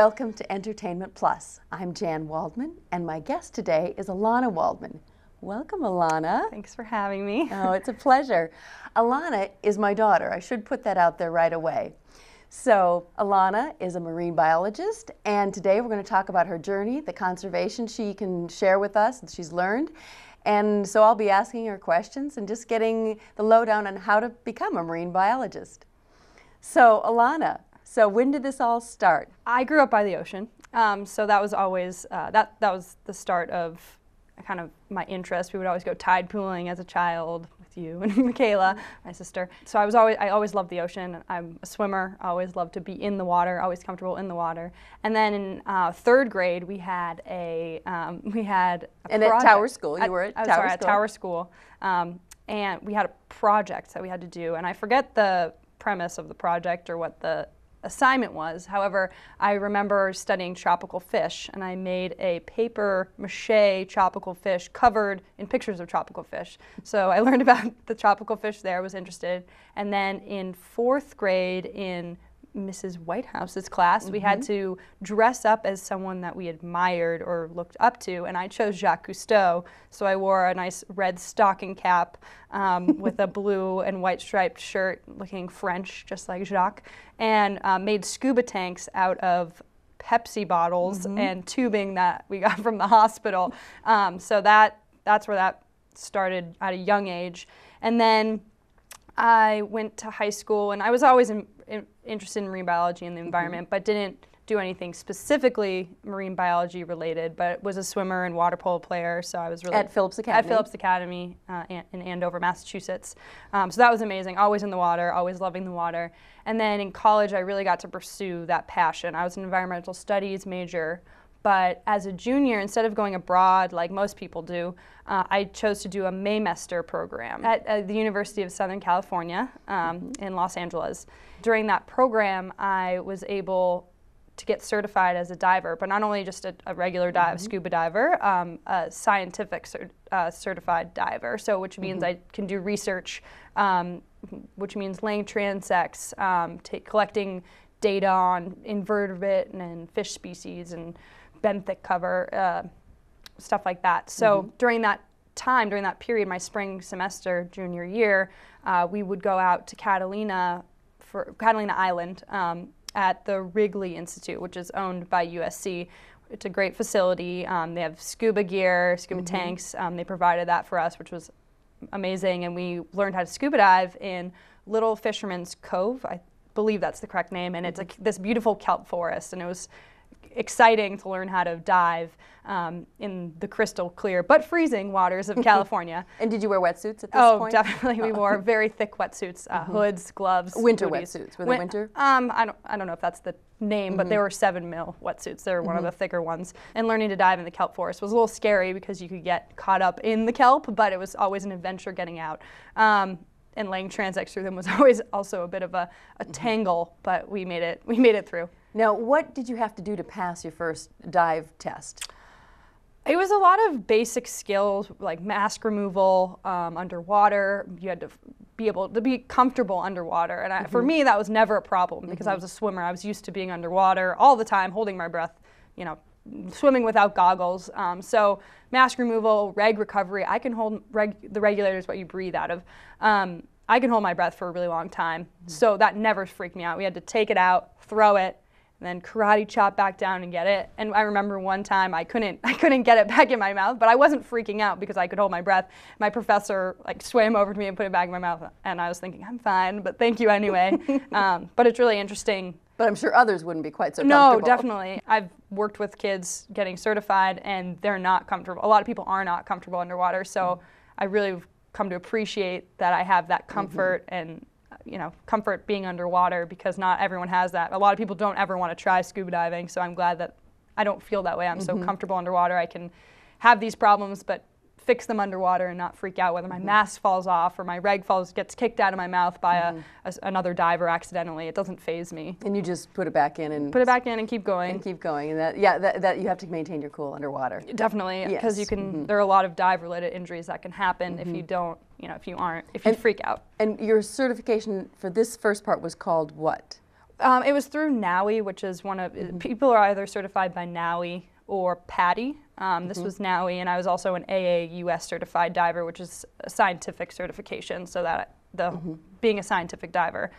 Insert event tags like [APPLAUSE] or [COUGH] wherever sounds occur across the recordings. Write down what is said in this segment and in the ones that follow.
Welcome to Entertainment Plus. I'm Jan Waldman, and my guest today is Alana Waldman. Welcome, Alana. Thanks for having me. [LAUGHS] oh, it's a pleasure. Alana is my daughter. I should put that out there right away. So, Alana is a marine biologist, and today we're going to talk about her journey, the conservation she can share with us that she's learned. And so, I'll be asking her questions and just getting the lowdown on how to become a marine biologist. So, Alana, so when did this all start? I grew up by the ocean, um, so that was always uh, that that was the start of kind of my interest. We would always go tide pooling as a child with you and [LAUGHS] Michaela, mm-hmm. my sister. So I was always I always loved the ocean. I'm a swimmer. I always loved to be in the water. Always comfortable in the water. And then in uh, third grade, we had a um, [LAUGHS] we had a and project. at Tower School, you at, were at, Tower sorry, at Tower School. Um, and we had a project that we had to do, and I forget the premise of the project or what the assignment was. However, I remember studying tropical fish, and I made a paper mache tropical fish covered in pictures of tropical fish. So I [LAUGHS] learned about the tropical fish there, was interested. And then in fourth grade in Mrs. Whitehouse's class, mm -hmm. we had mm-hmm. to dress up as someone that we admired or looked up to, and I chose Jacques Cousteau. So I wore a nice red stocking cap um, [LAUGHS] with a blue and white striped shirt, looking French, just like Jacques, and uh, made scuba tanks out of Pepsi bottles mm -hmm. and tubing that we got [LAUGHS] from the hospital. Um, so that that's where that started at a young age, and then. I went to high school and I was always in in, interested in marine biology and the mm-hmm. environment, mm -hmm. but didn't do anything specifically marine biology related, but was a swimmer and water polo player. So I was really at Phillips Academy. At Phillips Academy uh, in Andover, Massachusetts. Um, so that was amazing. Always in the water, always loving the water. And then in college, I really got to pursue that passion. I was an environmental studies major. But as a junior, instead of going abroad like most people do, uh, I chose to do a Maymester program at, the University of Southern California um, in Los Angeles. During that program, I was able to get certified as a diver, but not only just a, a regular dive, mm -hmm. scuba diver, um, a scientific uh, certified diver. So, which means mm -hmm. I can do research, um, which means laying transects, um, collecting data on invertebrate and, and fish species, and benthic cover, uh, stuff like that. So mm-hmm. during that time, during that period, my spring semester, junior year, uh, we would go out to Catalina for Catalina Island um, at the Wrigley Institute, which is owned by USC. It's a great facility. Um, they have scuba gear, scuba mm-hmm. tanks. Um, they provided that for us, which was amazing. And we learned how to scuba dive in Little Fisherman's Cove. I believe that's the correct name. And it's a, mm-hmm. this beautiful kelp forest. And it was exciting to learn how to dive um, in the crystal clear but freezing waters of [LAUGHS] California. and did you wear wetsuits at this oh, point? Oh, definitely. We wore [LAUGHS] very thick wetsuits, uh, mm -hmm. hoods, gloves, winter hoodies. wetsuits. Were they Win winter? Um, I don't, I don't know if that's the name, mm -hmm. but they mm-hmm. were seven mil wetsuits. They were one mm -hmm. of mm-hmm. the thicker ones. And learning to dive in the kelp forest was a little scary because you could get caught up in the kelp, but it was always an adventure getting out. Um, and laying transects through them was [LAUGHS] always also a bit of a, a mm-hmm. tangle, but we made it. We made it through. Now, what did you have to do to pass your first dive test? It was a lot of basic skills like mask removal um, underwater. You had to be able to be comfortable underwater. And I, mm -hmm. for mm-hmm. me, that was never a problem because mm -hmm. I mm-hmm. was a swimmer. I was used to being underwater all the time, holding my breath, you know, swimming without goggles. Um, so mask removal, reg recovery, I can hold reg, the regulator is what you breathe out of. Um, I can hold my breath for a really long time. Mm -hmm. So that never freaked me out. We had to take it out, throw it, and then karate chop back down and get it. And I remember one time I couldn't [LAUGHS] I couldn't get it back in my mouth, but I wasn't freaking out because I could hold my breath. My professor like swam over to me and put it back in my mouth, and I was thinking I'm fine, but thank you anyway. [LAUGHS] um, but it's really interesting. But I'm sure others wouldn't be quite so No, definitely. I've worked with kids getting certified, and they're not comfortable. A lot of people are not comfortable underwater, so mm-hmm. I really come to appreciate that I have that mm-hmm. comfort mm-hmm. and you know, comfort being underwater because not everyone has that. A lot of people don't ever want to try scuba diving, so I'm glad that I don't feel that way. I'm mm -hmm. so mm-hmm. comfortable underwater. I can have these problems, but fix them underwater and not freak out whether my mm -hmm. mask falls off or my reg falls gets kicked out of my mouth by mm -hmm. a, mm-hmm. a, another diver accidentally. It doesn't phase me. And you just put it back in and put it back in and keep going and keep going. And that yeah, that, that you have to maintain your cool underwater. Definitely, because yes. you can. Mm-hmm. There are a lot of dive related injuries that can happen if you don't you know, if you aren't, if you and, freak out. And your certification for this first part was called what? Um, it was through NAWI, which is one of, mm -hmm. people are either certified by NAWI or PADI. Um, mm -hmm. This mm-hmm. was NAWI, and I was also an AAUS certified diver, which is a scientific certification, so that the mm -hmm. being a scientific diver.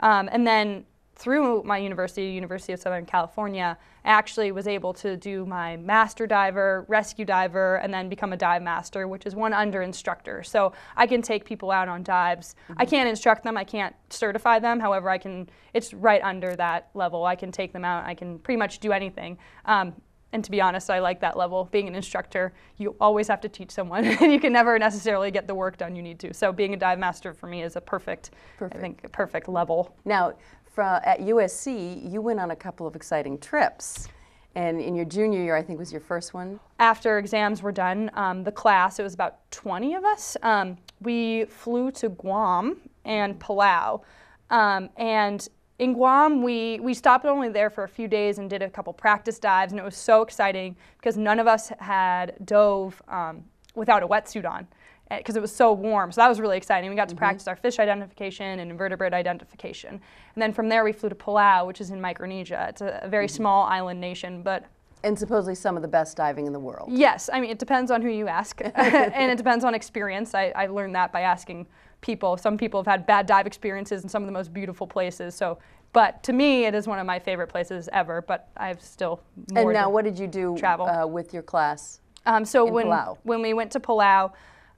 Um, and then through my university, University of Southern California, I actually was able to do my master diver, rescue diver, and then become a dive master, which is one under instructor. So I can take people out on dives. Mm-hmm. I can't instruct them, I can't certify them. However, I can. It's right under that level. I can take them out. I can pretty much do anything. Um, and to be honest, I like that level. Being an instructor, you always have to teach someone, [LAUGHS] and you can never necessarily get the work done you need to. So being a dive master for me is a perfect, perfect. I think, perfect level. Now, from, at USC, you went on a couple of exciting trips. And in your junior year, I think was your first one? After exams were done, um, the class, it was about 20 of us, um, we flew to Guam and Palau. Um, and in Guam, we, we stopped only there for a few days and did a couple practice dives, and it was so exciting because none of us had dove um, without a wetsuit on because eh, it was so warm. So that was really exciting. We got to mm -hmm. practice our fish identification and invertebrate identification. And then from there, we flew to Palau, which is in Micronesia. It's a, very mm -hmm. small island nation, but and supposedly some of the best diving in the world. Yes, I mean it depends on who you ask, [LAUGHS] [LAUGHS] and it depends on experience. I, I, learned that by asking people. Some people have had bad dive experiences in some of the most beautiful places. So, but to me, it is one of my favorite places ever. But I've still And now, what did you do? Travel uh, with your class. Um, so when Palau. when we went to Palau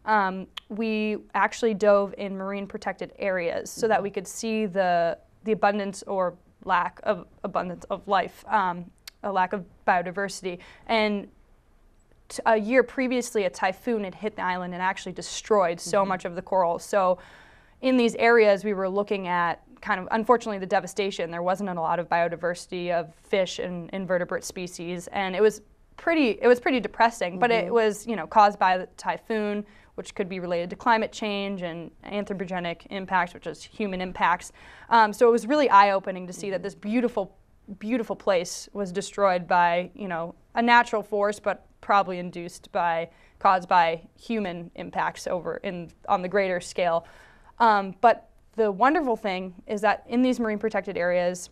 um, we actually dove in marine protected areas so that we could see the, the abundance or lack of abundance of life, um, a lack of biodiversity. And a year previously, a typhoon had hit the island and actually destroyed so mm -hmm. much of the coral. So in these areas, we were looking at kind of unfortunately the devastation. There wasn't a lot of biodiversity of fish and invertebrate species, and it was pretty it was pretty depressing. Mm -hmm. But it mm-hmm. was you know caused by the typhoon which could be related to climate change and anthropogenic impacts, which is human impacts. Um, so it was really eye-opening to see that mm-hmm. this beautiful, beautiful place was destroyed by, you know, a natural force, but probably induced by, caused by human impacts over in, on the greater scale. Um, but the wonderful thing is that in these marine protected areas,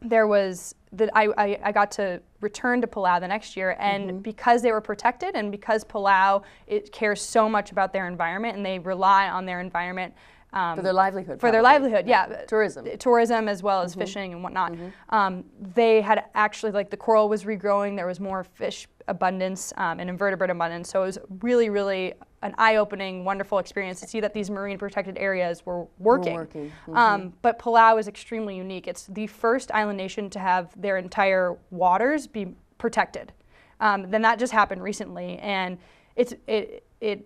there was that I, I, I, got to return to Palau the next year, and mm -hmm. because they were protected, and because Palau it cares so much about their environment, and they rely on their environment um, for their livelihood. For probably. their livelihood, yeah. Tourism. Uh, tourism as well as mm -hmm. fishing and whatnot. Mm -hmm. um, they had actually, like, the coral was regrowing, there was more fish abundance um, and invertebrate abundance. So it was really, really an eye-opening, wonderful experience to see that these marine protected areas were working. working. Mm -hmm. um, but Palau is extremely unique. It's the first island nation to have their entire waters be protected. Um, then that just happened recently, and it's it it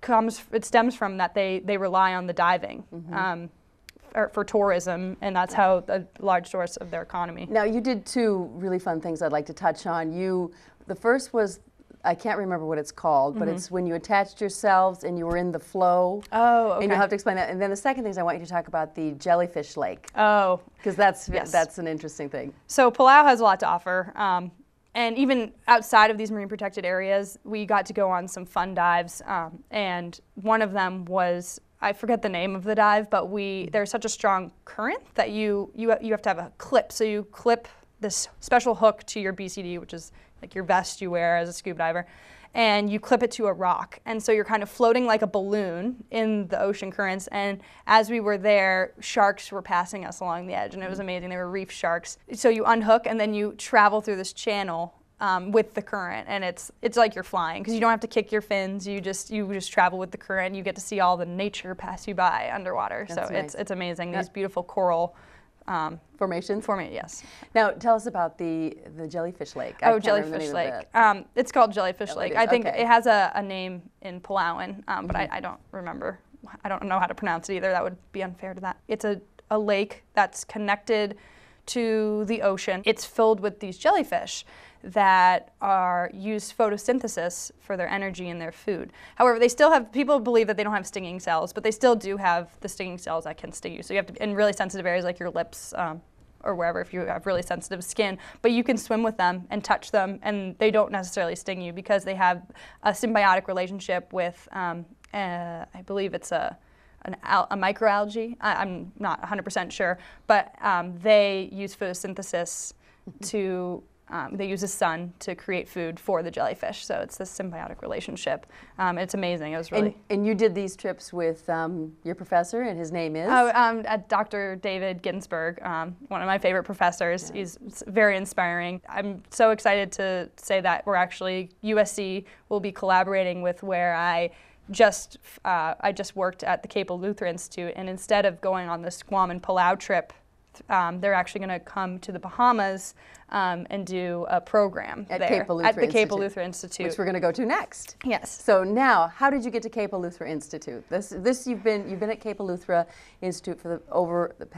comes it stems from that they they rely on the diving. Mm -hmm. um, for tourism, and that's how a large source of their economy. Now, you did two really fun things I'd like to touch on. You, the first was I can't remember what it's called, but mm -hmm. it's when you attached yourselves and you were in the flow. Oh, okay. And you'll have to explain that. And then the second thing is I want you to talk about the jellyfish lake. Oh. Because that's, yes. that's an interesting thing. So Palau has a lot to offer. Um, and even outside of these marine protected areas, we got to go on some fun dives. Um, and one of them was I forget the name of the dive, but we there's such a strong current that you you you have to have a clip. So you clip this special hook to your BCD, which is like your vest you wear as a scuba diver, and you clip it to a rock. And so you're kind of floating like a balloon in the ocean currents. And as we were there, sharks were passing us along the edge, and it was mm-hmm. amazing. They were reef sharks. So you unhook and then you travel through this channel. Um, with the current, and it's it's like you're flying because you don't have to kick your fins. You just you just travel with the current. You get to see all the nature pass you by underwater. That's so nice. it's it's amazing. These beautiful coral um, formation? Formation, yes. Now, tell us about the, the Jellyfish Lake. I oh, Jellyfish Lake. Um, it's called Jellyfish Lake. I think okay. it has a, a, name in Palawan, um, mm -hmm. but I, mm-hmm. I, don't remember. I don't know how to pronounce it either. That would be unfair to that. It's a, a lake that's connected to the ocean. It's filled with these jellyfish that are use photosynthesis for their energy in their food. However, they still have people believe that they don't have stinging cells, but they still do have the stinging cells that can sting you. So you have to in really sensitive areas like your lips. Um, or wherever if you have really sensitive skin, but you can swim with them and touch them, and they don't necessarily sting you because they have a symbiotic relationship with, um, uh, I believe it's a, an al- a microalgae. I- am not 100% sure, but um, they use photosynthesis to um, they use the sun to create food for the jellyfish. So it's this symbiotic relationship. Um, it's amazing. It was really. And, and you did these trips with um, your professor, and his name is? Oh, um, uh, Dr. David Ginsberg, um, one of my favorite professors. Yeah. He's very inspiring. I'm so excited to say that we're actually, USC will be collaborating with where I just uh, I just worked at the Cape Luther Institute, and instead of going on the Squam and Palau trip um, they're actually going to come to the Bahamas um, and do a program at, there, at the Cape Luther Institute, which we're going to go to next. Yes. So now, how did you get to Cape Luther Institute? This, this you've been you've been at Cape Luther Institute for the, over the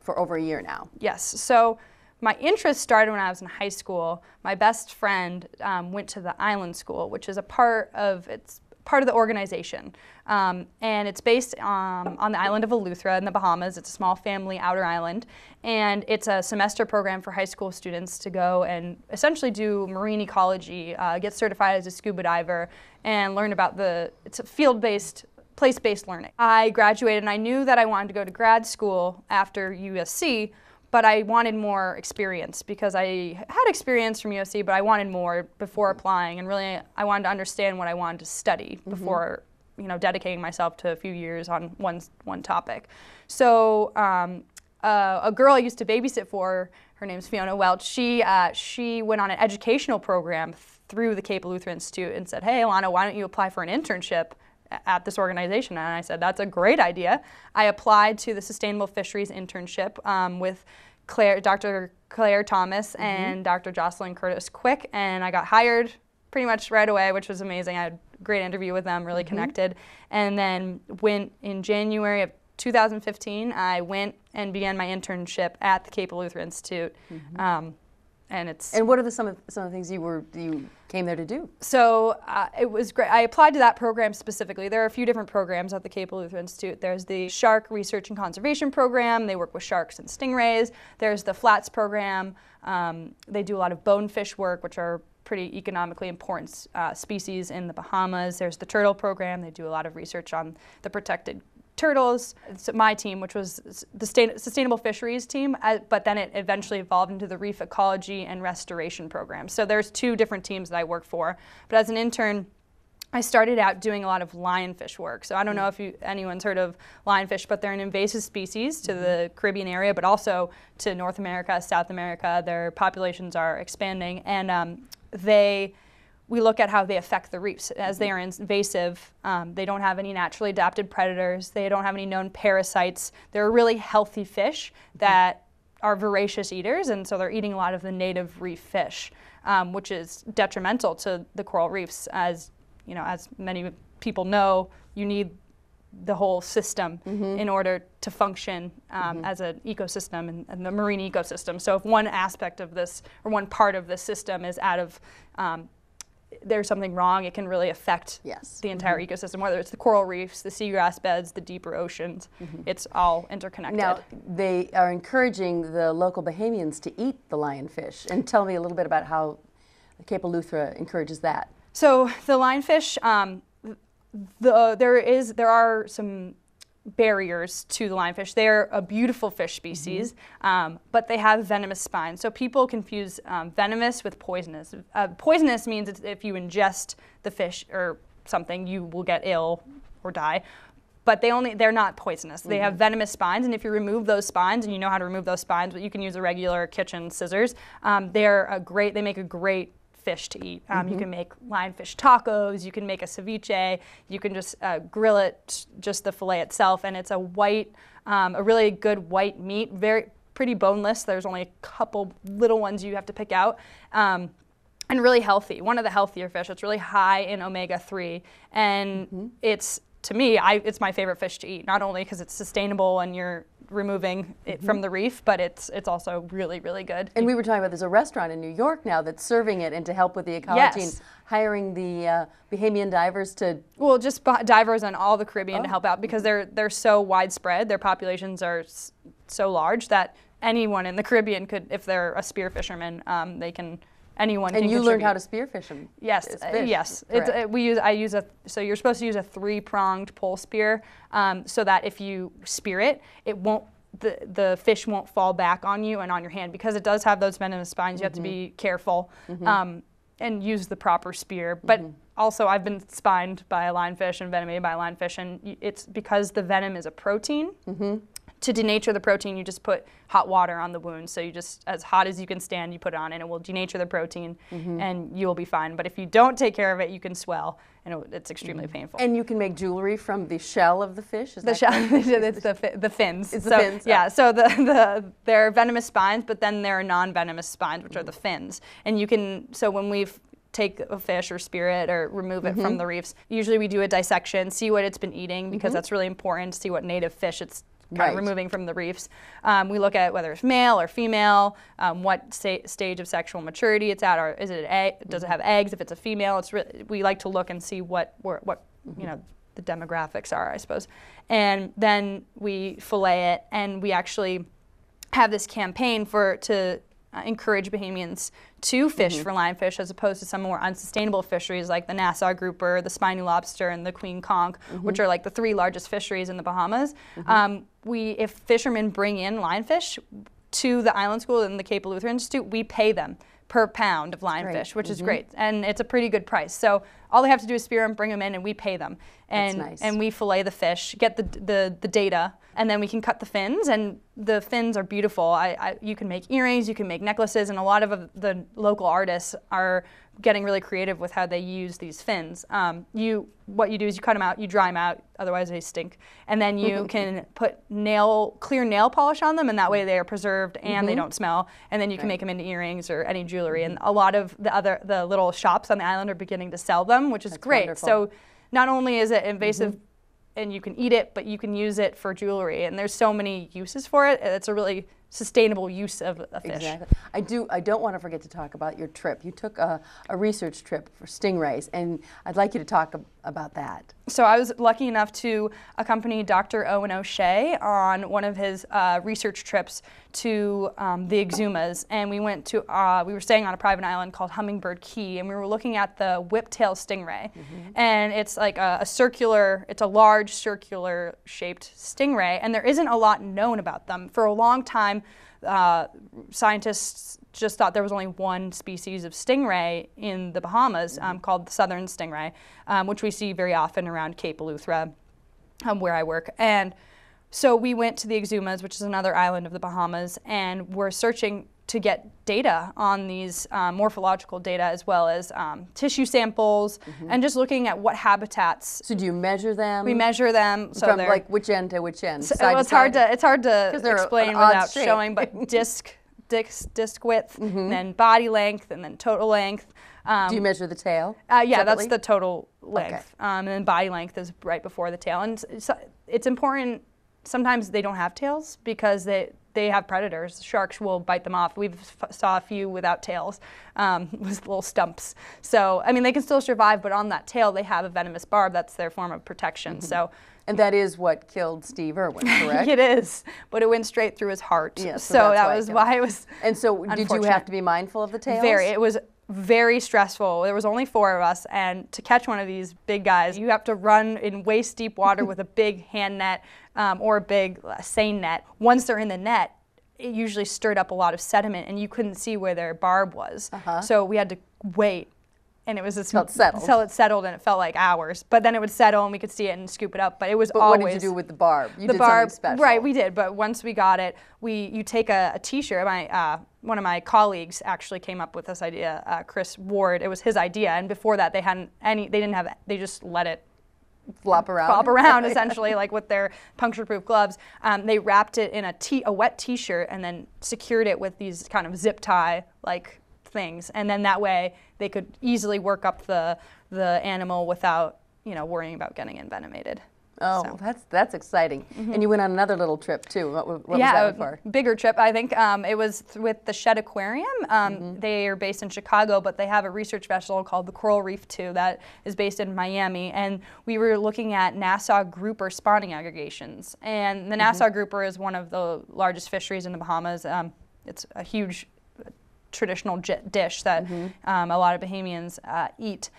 for over a year now. Yes. So. My interest started when I was in high school. My best friend um, went to the Island School, which is a part of it's part of the organization. Um, and it's based um, on the island of Eleuthera in the Bahamas. It's a small family outer island. And it's a semester program for high school students to go and essentially do marine ecology, uh, get certified as a scuba diver, and learn about the, it's a field-based place-based learning. I graduated and I knew that I wanted to go to grad school after USC, but I wanted more experience because I had experience from USC, but I wanted more before mm-hmm. applying, and really I wanted to understand what I wanted to study mm-hmm. before you know dedicating myself to a few years on one one topic. So um, uh, a girl I used to babysit for, her name's Fiona Welch. She uh, she went on an educational program through the Cape Lutheran Institute and said, "Hey, Alana, why don't you apply for an internship at this organization. And I said, that's a great idea. I applied to the Sustainable Fisheries Internship um, with Claire, Dr. Claire Thomas mm-hmm. and Dr. Jocelyn Curtis Quick, and I got hired pretty much right away, which was amazing. I had a great interview with them, really mm-hmm. connected. And then went in January of 2015, I went and began my internship at the Cape Luther Institute. Mm-hmm. Um, and it's and what are the some of some of the things you were you came there to do? So uh, it was great. I applied to that program specifically. There are a few different programs at the Cape Lutheran Institute. There's the Shark Research and Conservation Program. They work with sharks and stingrays. There's the Flats Program. Um, they do a lot of bonefish work, which are pretty economically important uh, species in the Bahamas. There's the turtle program. They do a lot of research on the protected turtles, my team, which was the sustainable fisheries team, uh, but then it eventually evolved into the reef ecology and restoration program. So there's two different teams that I work for. But as an intern, I started out doing a lot of lionfish work. So I don't hmm. know if you, anyone's heard of lionfish, but they're an invasive species to the mm-hmm. Caribbean area, but also to North America, South America. Their populations are expanding, and um, they we look at how they affect the reefs. As they mm-hmm. are invasive, um, they don't have any naturally adapted predators, they don't have any known parasites. They're really healthy fish mm-hmm. that are voracious eaters, and so they're eating a lot of the native reef fish, um, which is detrimental to the coral reefs. As you know, as many people know, you need the whole system mm-hmm. in order to function um, mm-hmm. as an ecosystem and, and, the marine ecosystem. So if one aspect of this or one part of the system is out of um, there's something wrong, it can really affect yes. the mm-hmm. entire mm -hmm. ecosystem, whether it's the coral reefs, the seagrass beds, the deeper oceans, mm -hmm. it's all interconnected. Now, they are encouraging the local Bahamians to eat the lionfish, and tell me a little bit about how Cape Capeluthra encourages that. So the lionfish, um, the, there is there are some barriers to the lionfish. They are a beautiful fish species, mm -hmm. um, but they have venomous spines. So people confuse um, venomous with poisonous. Uh, poisonous means if you ingest the fish or something, you will get ill or die. But they only they're not poisonous. Mm -hmm. They have mm-hmm. venomous spines, and if you remove those spines, and you know how to remove those spines, but you can use a regular kitchen scissors. Um, they're a great. They make a great fish to eat. Um, mm -hmm. You mm-hmm. can make lionfish tacos, you can make a ceviche, you can just uh, grill it, just the fillet itself, and it's a white, um, a really good white meat, very pretty boneless. There's only a couple little ones you have to pick out. Um, and really healthy, one of the healthier fish. It's really high in omega 3, and mm -hmm. it's to me, I, it's my favorite fish to eat, not only because it's sustainable and you're removing it mm-hmm. from the reef, but it's it's also really really good. And we were talking about there's a restaurant in New York now that's serving it, and to help with the ecology, yes. and hiring the uh, Bahamian divers to well, just b- divers on all the Caribbean oh. to help out because they're they're so widespread, their populations are s- so large that anyone in the Caribbean could, if they're a spear fisherman, um, they can anyone. And you learned how to spearfish them. Yes, uh, yes. Uh, we use I use a so you're supposed to use a three pronged pole spear um, so that if you spear it, it won't the, the fish won't fall back on you and on your hand because it does have those venomous spines. You mm -hmm. have to be mm-hmm. careful mm -hmm. um, and use the proper spear. But mm -hmm. also, I've been spined by a lionfish and venomated by a lionfish, and it's because the venom is a protein. Mm-hmm to denature the protein, you just put hot water on the wound. So you just, as hot as you can stand, you put it on and it will denature the protein mm-hmm. and you will be fine. But if you don't take care of it, you can swell and it's extremely mm-hmm. painful. And you can make jewelry from the shell of the fish? Is the shell, [LAUGHS] it's the, fi- the fins. It's so, the fins. Yeah, so the, [LAUGHS] the, there are venomous spines, but then there are non venomous spines, which mm-hmm. are the fins. And you can, so when we've take a fish or spirit or remove it mm-hmm. from the reefs. Usually we do a dissection, see what it's been eating because mm-hmm. that's really important, see what native fish it's kind right. of removing from the reefs. Um, we look at whether it's male or female, um, what stage of sexual maturity it's at, or is it egg, does it mm-hmm. have eggs? If it's a female, it's we like to look and see what what mm -hmm. you know mm-hmm. the demographics are, I suppose. And then we fillet it, and we actually have this campaign for to uh, encourage Bahamians to fish mm-hmm. for lionfish as opposed to some more unsustainable fisheries like the Nassau grouper, the spiny lobster, and the queen conch, mm-hmm. which are like the three largest fisheries in the Bahamas. Mm-hmm. Um, we, if fishermen bring in lionfish to the island school and the Cape Lutheran Institute, we pay them per pound of lionfish, right. which mm -hmm. is mm-hmm. great. And it's a pretty good price. So all they have to do is spear them, bring them in, and we pay them. And, nice. and we fillet the fish, get the, the, the, data, and then we can cut the fins. And the fins are beautiful. I, I, you can make earrings, you can make necklaces, and a lot of the local artists are getting really creative with how they use these fins. Um, you, what you do is you cut them out, you dry them out, otherwise they stink, and then you mm-hmm. can put nail, clear nail polish on them, and that way they are preserved and mm -hmm. they mm-hmm. don't smell. And then you can make them into earrings or any jewelry. And mm-hmm. a lot of the other the little shops on the island are beginning to sell them, which is That's great. Wonderful. So not only is it invasive. Mm -hmm. And you can eat it, but you can use it for jewelry. And there's so many uses for it. It's a really sustainable use of a fish. Exactly. I do. I don't want to forget to talk about your trip. You took a, a research trip for stingrays, and I'd like you to talk about that? So I was lucky enough to accompany Dr. Owen O'Shea on one of his uh, research trips to um, the Exumas, and we went to uh, we were staying on a private island called Hummingbird Key, and we were looking at the whiptail stingray, mm -hmm. and it's like a, a, circular, it's a large circular shaped stingray, and there isn't a lot known about them for a long time. Uh, scientists just thought there was only one species of stingray in the Bahamas um, mm-hmm. called the southern stingray, um, which we see very often around Cape Eleuthera, um, where I work. And so we went to the Exumas, which is another island of the Bahamas, and we're searching to get data on these um, morphological data as well as um, tissue samples mm -hmm. and just looking at what habitats. So do you measure them? We measure them. So From like which end to which end? So, well, it's hard to it's hard to explain without showing, but [LAUGHS] disc disc, disc width, mm -hmm. and then body length, and then total length. Um, Do you measure the tail? Uh, yeah, separately? that's the total length. Okay. Um, and then body length is right before the tail. And so it's important, sometimes they don't have tails because they, they have predators. Sharks will bite them off. We saw a few without tails um, [LAUGHS] with little stumps. So, I mean, they can still survive, but on that tail, they have a venomous barb. That's their form of protection. Mm -hmm. So and that is what killed Steve Irwin, [LAUGHS] correct? it is, but it went straight through his heart. Yeah, so, so that was it why it was. And so, did you have to be mindful of the tails? Very. It was very stressful. There was only four of us, and to catch one of these big guys, you have to run in waist deep water with a [LAUGHS] big hand net um, or a big uh, seine net. Once they're in the net, it usually stirred up a lot of sediment, and you couldn't see where their barb was. Uh -huh. So we had to wait and it was just until it settled. Until it settled, and it felt like hours. But then it would settle, and we could see it and scoop it up. But it was but always. What did you do with the barb? You the did barb, something special. right? We did. But once we got it, we you take a a T-shirt. My uh, one of my colleagues actually came up with this idea. Uh, Chris Ward. It was his idea, and before that, they hadn't any. They didn't have. They just let it flop around, flop around [LAUGHS] essentially, like with their puncture-proof gloves. Um, they wrapped it in a t a wet T-shirt and then secured it with these kind of zip tie like things. And then that way they could easily work up the, the animal without you know, worrying about getting envenomated. Oh, so. that's that's exciting. Mm -hmm. And mm-hmm. you went on another little trip too. What, what yeah, was that for? Bigger trip, I think. Um, it was with the Shed Aquarium. Um, mm -hmm. They are based in Chicago, but they have a research vessel called the Coral Reef 2 that is based in Miami. And we were looking at Nassau grouper spawning aggregations. And the mm-hmm. Nassau mm -hmm. grouper is one of the largest fisheries in the Bahamas. Um, it's a huge traditional dish that mm-hmm. um, a lot of Bahamians uh, eat.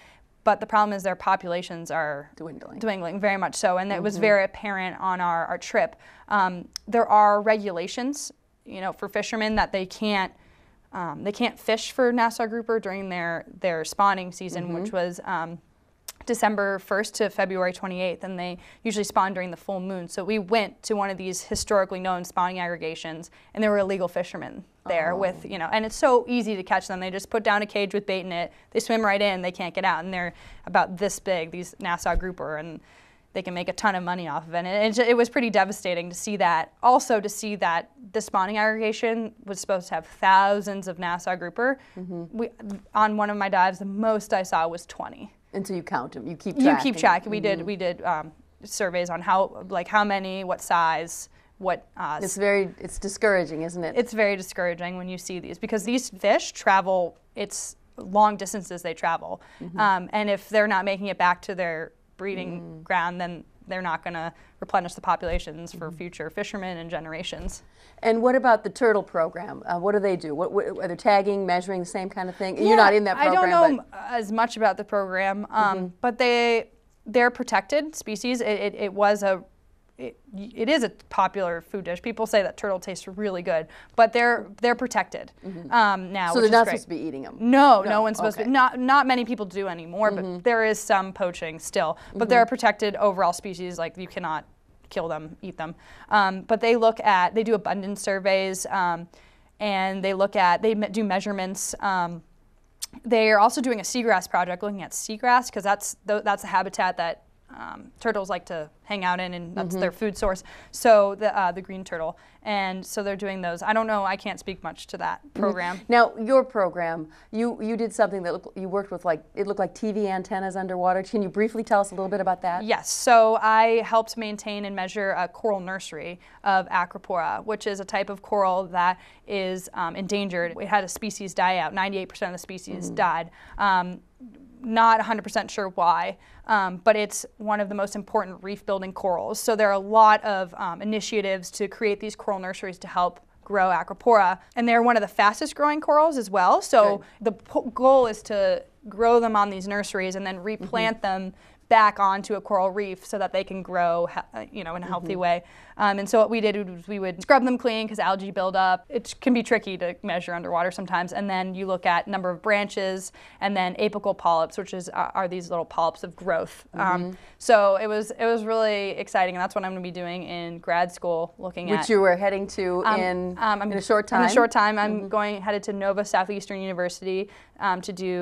But the problem is their populations are dwindling, dwindling very much so, and mm-hmm. it was very apparent on our, our trip. Um, there are regulations, you know, for fishermen that they can't um, they can't fish for Nassau grouper during their their spawning season, mm-hmm. which was um, December 1st to February 28th, and they usually spawn during the full moon. So we went to one of these historically known spawning aggregations, and there were illegal fishermen there oh. with, you know, and it's so easy to catch them. They just put down a cage with bait in it, they swim right in, they can't get out, and they're about this big, these Nassau grouper, and they can make a ton of money off of it. And it, it, was pretty devastating to see that. Also, to see that the spawning aggregation was supposed to have thousands of Nassau grouper. Mm -hmm. we, on one of my dives, the most I saw was 20. And so you count them. You keep track. You keep track. We mm -hmm. did mm-hmm. we did um, surveys on how like how many, what size, what. Uh, it's very it's discouraging, isn't it? It's very discouraging when you see these because these fish travel. It's long distances they travel, mm -hmm. um, and if they're not making it back to their breeding mm. ground, then they're not going to replenish the populations for mm-hmm. future fishermen and generations. And what about the turtle program? Uh, what do they do? What, what, are they tagging, measuring, the same kind of thing? Yeah, You're not in that program. I don't know as much about the program, um, mm -hmm. but they they're protected species. It, it, it was a it, it is a popular food dish. People say that turtle tastes really good, but they're they're protected mm-hmm. um, now. So they're not great. supposed to be eating them. No, no, no one's supposed okay. to. not not many people do anymore, mm-hmm. but there is some poaching still. But mm-hmm. they're a protected overall species. Like you cannot kill them, eat them. Um, but they look at they do abundance surveys, um, and they look at they do measurements. Um, they are also doing a seagrass project, looking at seagrass because that's that's a habitat that um, turtles like to hang out in, and that's mm -hmm. their food source. So the uh, the green turtle, and so they're doing those. I don't know. I can't speak much to that mm-hmm. program. Mm -hmm. Now your program, you you did something that look, you worked with like it looked like TV antennas underwater. Can you briefly tell us a little bit about that? Yes. So I helped maintain and measure a coral nursery of Acropora, which is a type of coral that is um, endangered. It had a species die out. Ninety-eight percent of the species mm -hmm. died. Um, not 100% sure why, um, but it's one of the most important reef building corals. So there are a lot of um, initiatives to create these coral nurseries to help grow Acropora. And they're one of the fastest growing corals as well. So Good. the goal is to grow them on these nurseries and then mm-hmm. replant mm -hmm. them back onto a coral reef so that they can grow uh, you know in a healthy mm -hmm. way um, and so what we did was we would scrub them clean because algae buildup, it can be tricky to measure underwater sometimes. And then you look at number of branches and then apical polyps, which is uh, are these little polyps of growth. Mm -hmm. um, mm-hmm. so it was it was really exciting, and that's what I'm going to be doing in grad school, looking which at which you were heading to um, in um, in a short time. In a short time, I'm mm -hmm. going headed to Nova Southeastern University um, to do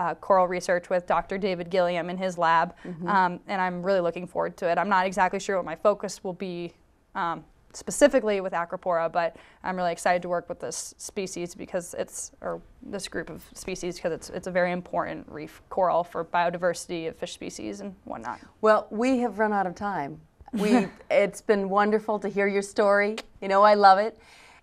uh, coral research with Dr. David Gilliam in his lab, mm -hmm. and I'm really looking forward to it. I'm not exactly sure what my focus will be um, specifically with Acropora, but I'm really excited to work with this species because it's, or this group of species because it's, it's a very important reef coral for biodiversity of fish species and whatnot. Well, we have run out of time. We, [LAUGHS] it's been wonderful to hear your story. You know, I love it.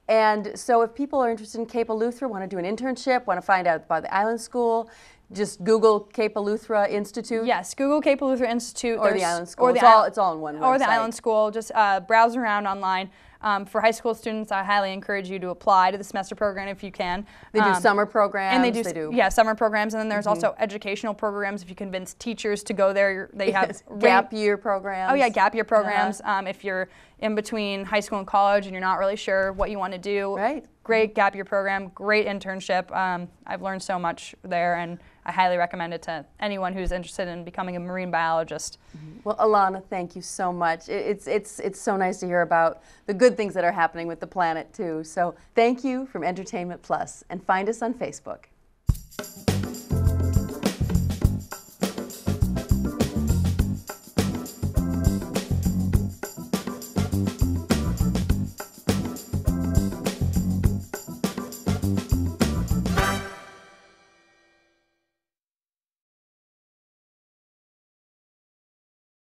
And so if people are interested in Cape Eleuthera, want to do an internship, want to find out about the island school, just Google Cape Eleuthera Institute? Yes, Google Cape Eleuthera Institute. Or the Island School. Or the it's, all, it's all in one Or the Island School. Just uh, browse around online. Um, for high school students, I highly encourage you to apply to the semester program if you can. They um, do summer programs. And they do, they do, yeah, summer programs. And then there's mm -hmm. also educational programs. If you convince teachers to go there, they [LAUGHS] have gap year programs. Oh yeah, gap year programs. Yeah. Um, if you're in between high school and college and you're not really sure what you want to do, right? Great gap year program. Great internship. Um, I've learned so much there and. I highly recommend it to anyone who's interested in becoming a marine biologist. Mm-hmm. Well, Alana, thank you so much. It's, it's, it's so nice to hear about the good things that are happening with the planet, too. So thank you from Entertainment Plus, and find us on Facebook.